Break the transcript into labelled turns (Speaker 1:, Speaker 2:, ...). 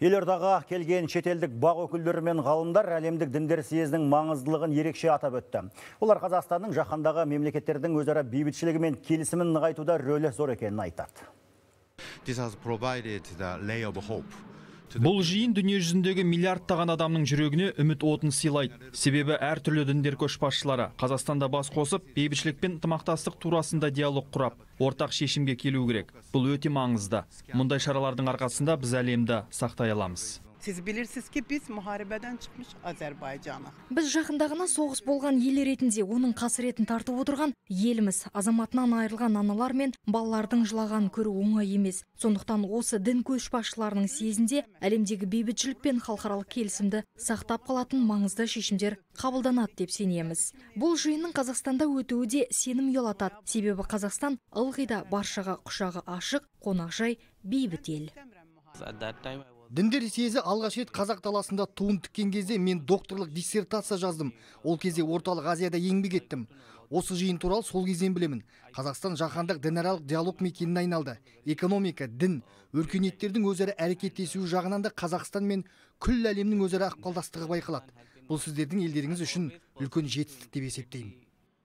Speaker 1: елордаға келген шетелдік бағы өкілдері ғалымдар әлемдік діндер съезінің маңыздылығын ерекше атап өтті олар қазақстанның жаһандағы мемлекеттердің өзірі бейбітшілігі мен келісімін нығайтуда рөлі зор екенін айтады
Speaker 2: бұл жиын дүниежүзіндегі миллиардтаған адамның жүрегіне үміт отын сыйлайды себебі әртүрлі діндер көшбасшылары қазақстанда бас қосып бейбітшілік пен ынтымақтастық турасында диалог құрап ортақ шешімге келу керек бұл өте маңызды мұндай шаралардың арқасында біз әлемді сақтай
Speaker 3: аламыз сіз білесіз ке біз мұхарибадан біз жақында
Speaker 4: соғыс болған ел ретінде оның қасіретін тартып отырған еліміз азаматынан айырылған аналар мен балалардың жылағанын көру оңай емес сондықтан осы дін көшбасшыларының сезінде әлемдегі бейбітшілік пен халықаралық келісімді сақтап қалатын маңызды шешімдер қабылданады деп сенеміз бұл жиынның қазақстанда өтуі де сенім ұялатады себебі қазақстан ылғи да баршаға құшағы ашық қонақжай бейбіт
Speaker 5: ел
Speaker 6: діндер съезі алғаш рет қазақ даласында туын тіккен кезде мен докторлық диссертация жаздым ол кезде орталық азияда еңбек еттім осы жиын туралы сол кезден білемін қазақстан жаһандық дінаралық диалог мекеніне айналды экономика дін өркениеттердің өзара әрекеттесуі жағынан да қазақстан мен күллі әлемнің өзара ықпалдастығы байқалады бұл сіздердің елдеріңіз үшін үлкен жетістік деп есептеймін